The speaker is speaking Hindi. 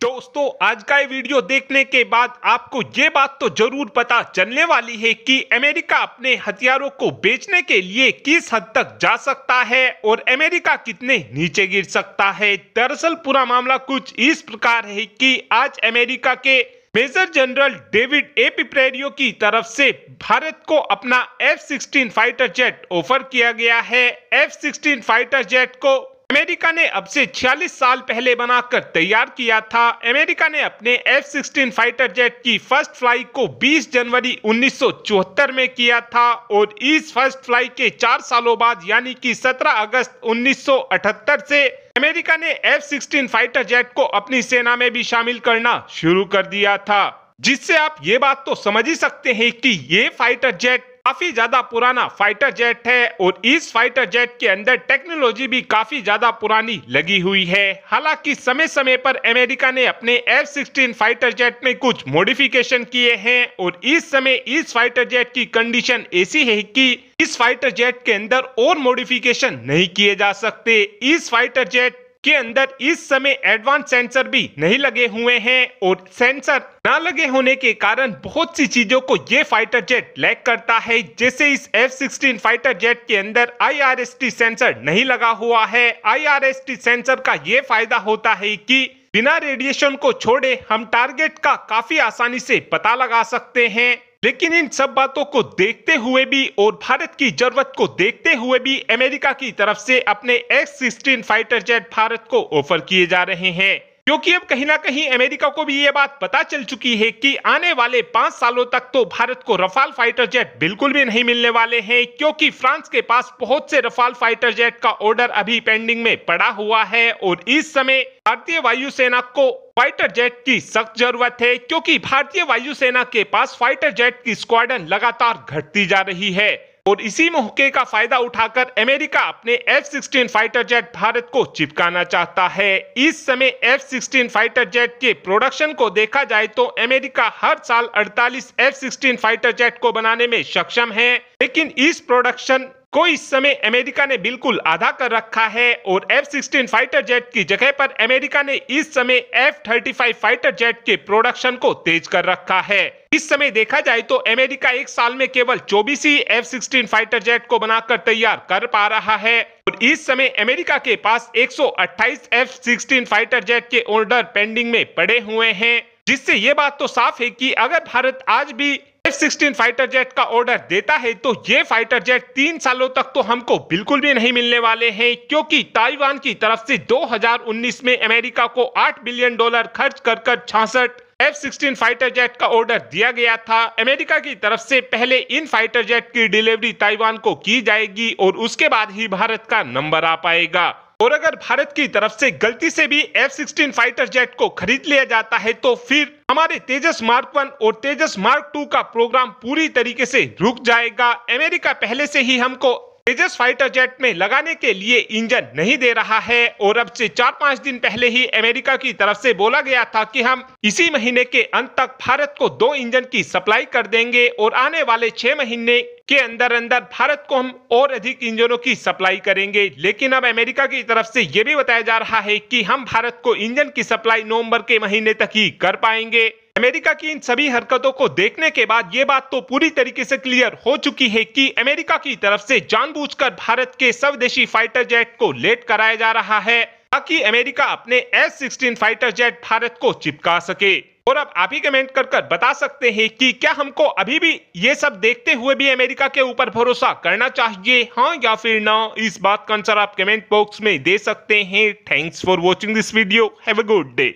दोस्तों आज का ये वीडियो देखने के बाद आपको ये बात तो जरूर पता चलने वाली है कि अमेरिका अपने हथियारों को बेचने के लिए किस हद तक जा सकता है और अमेरिका कितने नीचे गिर सकता है दरअसल पूरा मामला कुछ इस प्रकार है कि आज अमेरिका के मेजर जनरल डेविड ए पिप्रेरियो की तरफ से भारत को अपना F sixteen fighter jet offer किया गया है एफ सिक्सटीन फाइटर जेट को अमेरिका ने अब से 46 साल पहले बनाकर तैयार किया था अमेरिका ने अपने एफ सिक्सटीन फाइटर जेट की फर्स्ट फ्लाई को 20 जनवरी 1974 में किया था और इस फर्स्ट फ्लाई के चार सालों बाद यानी कि 17 अगस्त 1978 से अमेरिका ने एफ सिक्सटीन फाइटर जेट को अपनी सेना में भी शामिल करना शुरू कर दिया था जिससे आप ये बात तो समझ ही सकते हैं कि ये फाइटर जेट काफी ज्यादा पुराना फाइटर जेट है और इस फाइटर जेट के अंदर टेक्नोलॉजी भी काफी ज्यादा पुरानी लगी हुई है हालांकि समय समय पर अमेरिका ने अपने एफ सिक्सटीन फाइटर जेट में कुछ मॉडिफिकेशन किए हैं और इस समय इस फाइटर जेट की कंडीशन ऐसी है कि इस फाइटर जेट के अंदर और मॉडिफिकेशन नहीं किए जा सकते इस फाइटर जेट के अंदर इस समय एडवांस सेंसर भी नहीं लगे हुए हैं और सेंसर ना लगे होने के कारण बहुत सी चीजों को ये फाइटर जेट लैक करता है जैसे इस एफ सिक्सटीन फाइटर जेट के अंदर आईआरएसटी सेंसर नहीं लगा हुआ है आईआरएसटी सेंसर का ये फायदा होता है कि बिना रेडिएशन को छोड़े हम टारगेट का काफी आसानी से पता लगा सकते हैं लेकिन इन सब बातों को देखते हुए भी और भारत की जरूरत को देखते हुए भी अमेरिका की तरफ से अपने X sixteen fighter jet Bharat को ऑफर किए जा रहे हैं क्योंकि अब कहीं ना कहीं अमेरिका को भी ये बात पता चल चुकी है कि आने वाले पांच सालों तक तो भारत को रफाल फाइटर जेट बिल्कुल भी नहीं मिलने वाले हैं क्योंकि फ्रांस के पास बहुत से रफाल फाइटर जेट का ऑर्डर अभी पेंडिंग में पड़ा हुआ है और इस समय भारतीय वायुसेना को फाइटर जेट की सख्त जरूरत है क्योंकि भारतीय वायुसेना के पास फाइटर जेट की स्क्वाडन लगातार घटती जा रही है और इसी मौके का फायदा उठाकर अमेरिका अपने F sixteen fighter jet Bharat को चिपकाना चाहता है इस समय एफ सिक्सटीन फाइटर जेट के प्रोडक्शन को देखा जाए तो अमेरिका हर साल 48 एफ सिक्सटीन फाइटर जेट को बनाने में सक्षम है लेकिन इस प्रोडक्शन को इस समय अमेरिका ने बिल्कुल आधा कर रखा है और एफ सिक्सटीन फाइटर जेट की जगह पर अमेरिका ने इस समय F thirty five fighter jet के प्रोडक्शन को तेज कर रखा है इस समय देखा जाए तो अमेरिका एक साल में केवल चौबीस ही एफ सिक्सटीन फाइटर जेट को बनाकर तैयार कर पा रहा है और इस समय अमेरिका के पास 128 एफ सिक्सटीन फाइटर जेट के ऑर्डर पेंडिंग में पड़े हुए हैं जिससे ये बात तो साफ है कि अगर भारत आज भी एफ सिक्सटीन फाइटर जेट का ऑर्डर देता है तो ये फाइटर जेट तीन सालों तक तो हमको बिल्कुल भी नहीं मिलने वाले हैं क्योंकि ताइवान की तरफ से 2019 में अमेरिका को 8 बिलियन डॉलर खर्च कर कर छासठ एफ सिक्सटीन फाइटर जेट का ऑर्डर दिया गया था अमेरिका की तरफ से पहले इन फाइटर जेट की डिलीवरी ताइवान को की जाएगी और उसके बाद ही भारत का नंबर आ पाएगा और अगर भारत की तरफ से गलती से भी एफ सिक्सटीन फाइटर जेट को खरीद लिया जाता है तो फिर हमारे तेजस मार्क वन और तेजस मार्क टू का प्रोग्राम पूरी तरीके से रुक जाएगा अमेरिका पहले से ही हमको तेजस फाइटर जेट में लगाने के लिए इंजन नहीं दे रहा है और अब से चार पाँच दिन पहले ही अमेरिका की तरफ से बोला गया था कि हम इसी महीने के अंत तक भारत को दो इंजन की सप्लाई कर देंगे और आने वाले छह महीने के अंदर अंदर भारत को हम और अधिक इंजनों की सप्लाई करेंगे लेकिन अब अमेरिका की तरफ से ये भी बताया जा रहा है कि हम भारत को इंजन की सप्लाई नवंबर के महीने तक ही कर पाएंगे अमेरिका की इन सभी हरकतों को देखने के बाद ये बात तो पूरी तरीके से क्लियर हो चुकी है कि अमेरिका की तरफ से जानबूझकर भारत के स्वदेशी फाइटर जेट को लेट कराया जा रहा है ताकि अमेरिका अपने S sixteen fighter jet Bharat को चिपका सके और अब आप ही कमेंट कर कर बता सकते हैं कि क्या हमको अभी भी ये सब देखते हुए भी अमेरिका के ऊपर भरोसा करना चाहिए हाँ या फिर ना इस बात का आंसर आप कमेंट बॉक्स में दे सकते हैं thanks for watching this video have a good day